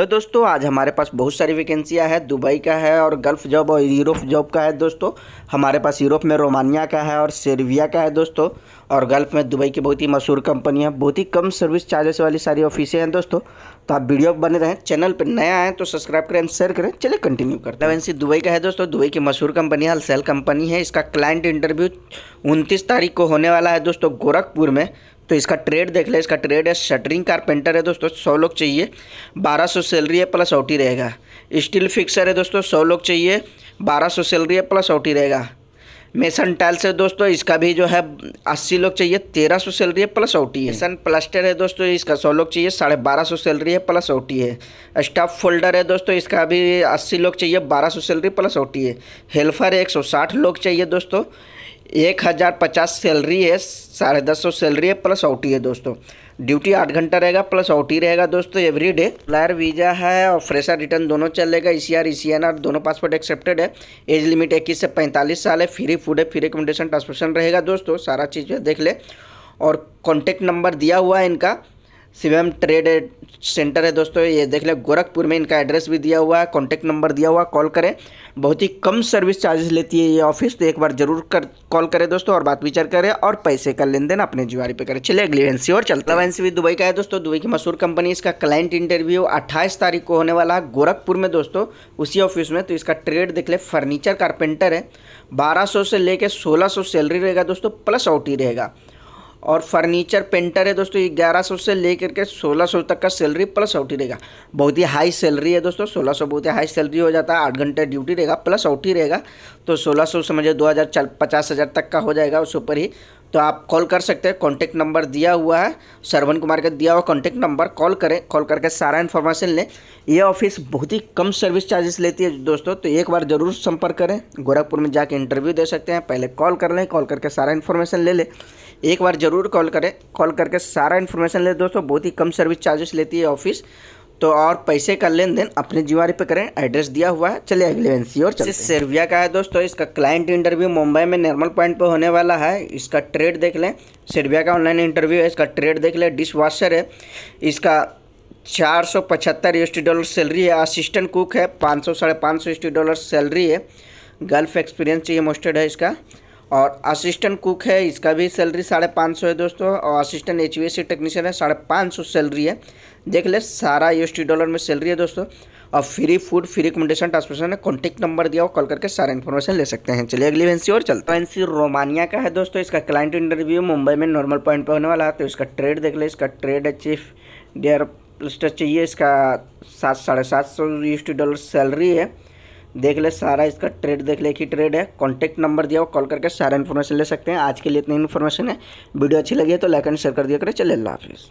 hello दोस्तों आज हमारे पास बहुत सारी वैकेंसियाँ है दुबई का है और गल्फ़ जॉब और यूरोप जॉब का है दोस्तों हमारे पास यूरोप में रोमानिया का है और सर्बिया का है दोस्तों और गल्फ़ में दुबई की बहुत ही मशहूर कंपनी है बहुत ही कम सर्विस चार्जेस वाली सारी ऑफिसें हैं दोस्तों तो आप वीडियो बने रहें चैनल पर नया आए तो सब्सक्राइब करें शेयर करें चलिए कंटिन्यू करते हैं वैसे दुबई का है दोस्तों दुबई की मशहूर कंपनी है हलसेल कंपनी है इसका क्लाइंट इंटरव्यू उनतीस तारीख को होने वाला है दोस्तों गोरखपुर में तो इसका ट्रेड देख लें इसका ट्रेड है शटरिंग कारपेंटर है दोस्तों सौ लोग चाहिए बारह सौ सैलरी है प्लस ओटी रहेगा स्टील फिक्सर है दोस्तों सौ लोग चाहिए बारह सौ सैलरी है प्लस ओटी रहेगा मेसन टाइल्स है दोस्तों इसका भी जो है अस्सी लोग चाहिए तेरह सौ सैलरी है प्लस ओटी है सन प्लास्टर है दोस्तों इसका सौ लोग चाहिए साढ़े बारह सौ सैलरी है प्लस ओटी है स्टाफ फोल्डर है दोस्तों इसका भी अस्सी लोग चाहिए बारह सौ सैलरी प्लस ओटी है हेल्पर एक सौ साठ लोग चाहिए दोस्तों एक हज़ार पचास सैलरी है साढ़े दस सौ सैलरी है प्लस आउटी है दोस्तों ड्यूटी आठ घंटा रहेगा प्लस आउटी रहेगा दोस्तों एवरी डे फ्लायर वीज़ा है और फ्रेशर रिटर्न दोनों चलेगा E C R E N R दोनों पासपोर्ट एक्सेप्टेड है एज लिमिट इक्कीस से पैंतालीस साल है फ्री फूड है फ्री एकोमोडेशन ट्रांसपोर्टेशन रहेगा दोस्तों सारा चीज़ देख ले और कॉन्टेक्ट नंबर दिया हुआ है इनका शिवम ट्रेड सेंटर है दोस्तों ये देख लें गोरखपुर में इनका एड्रेस भी दिया हुआ है कॉन्टैक्ट नंबर दिया हुआ कॉल करें बहुत ही कम सर्विस चार्जेस लेती है ये ऑफिस तो एक बार जरूर कर कॉल करें दोस्तों और बात विचार करें और पैसे का लेन देन अपने जुआरी पे करें चले अगली एजेंसी और चलता एजेंसी भी दुबई का है दोस्तों दुबई की मशहूर कंपनी इसका क्लाइंट इंटरव्यू अट्ठाईस तारीख को होने वाला है गोरखपुर में दोस्तों उसी ऑफिस में तो इसका ट्रेड देख लें फर्नीचर कारपेंटर है बारह से लेकर सोलह सैलरी रहेगा दोस्तों प्लस आउटी रहेगा और फर्नीचर पेंटर है दोस्तों ये ग्यारह सौ से लेकर के सोलह सौ तक का सैलरी प्लस आउटी रहेगा बहुत ही हाई सैलरी है दोस्तों सोलह सौ बहुत ही हाई सैलरी हो जाता है आठ घंटे ड्यूटी रहेगा प्लस आउटी रहेगा तो सोलह सौ समझे दो हज़ार चल पचास हज़ार तक का हो जाएगा उस ऊपर ही तो आप कॉल कर सकते हैं कॉन्टैक्ट नंबर दिया हुआ है सरवन कुमार का दिया हुआ कॉन्टैक्ट नंबर कॉल करें कॉल करके सारा इन्फॉर्मेशन लें ये ऑफिस बहुत ही कम सर्विस चार्जेस लेती है दोस्तों तो एक बार ज़रूर संपर्क करें गोरखपुर में जाके इंटरव्यू दे सकते हैं पहले कॉल कर लें कॉल करके सारा इन्फॉर्मेशन ले लें एक बार ज़रूर कॉल करें कॉल करके सारा इन्फॉर्मेशन ले दोस्तों बहुत ही कम सर्विस चार्जेस लेती है ऑफिस तो और पैसे का लेन देन अपने जीवारी पे करें एड्रेस दिया हुआ है चलिए अगले एजेंसी और चलते सर्विया का है दोस्तों इसका क्लाइंट इंटरव्यू मुंबई में नॉर्मल पॉइंट पर होने वाला है इसका ट्रेड देख लें सर्विया का ऑनलाइन इंटरव्यू है इसका ट्रेड देख लें डिश वॉशर है इसका चार सौ पचहत्तर यू डॉलर सैलरी है असिस्टेंट कुक है पाँच सौ साढ़े पाँच सौ डॉलर सैलरी है गल्फ एक्सपीरियंस चाहिए मोस्टेड है इसका और असिस्टेंट कुक है इसका भी सैलरी साढ़े पाँच सौ है दोस्तों और असिस्टेंट एच वी टेक्नीशियन है साढ़े पाँच सौ सैलरी है देख ले सारा यू डॉलर में सैलरी है दोस्तों और free food free recommendation transportation है कॉन्टैक्ट नंबर दिया हो कॉल करके सारा इन्फॉर्मेशन ले सकते हैं चलिए अगली वैंसी और चलते वैंसी रोमानिया का है दोस्तों इसका क्लाइंट इंटरव्यू मुंबई में नॉर्मल पॉइंट पर होने वाला है तो इसका ट्रेड देख ले इसका ट्रेड है चीफ डेयर चाहिए इसका सात साढ़े सात सौ यू डॉलर सैलरी है देख ले सारा इसका ट्रेड देख ले कि ट्रेड है कॉन्टैक्ट नंबर दिया हुआ कॉल करके सारा इन्फॉर्मेशन ले सकते हैं आज के लिए इतनी इन्फॉर्मेशन है वीडियो अच्छी लगी है तो लाइक एंड शेयर कर दिया करें चले अल्लाह हाफिज़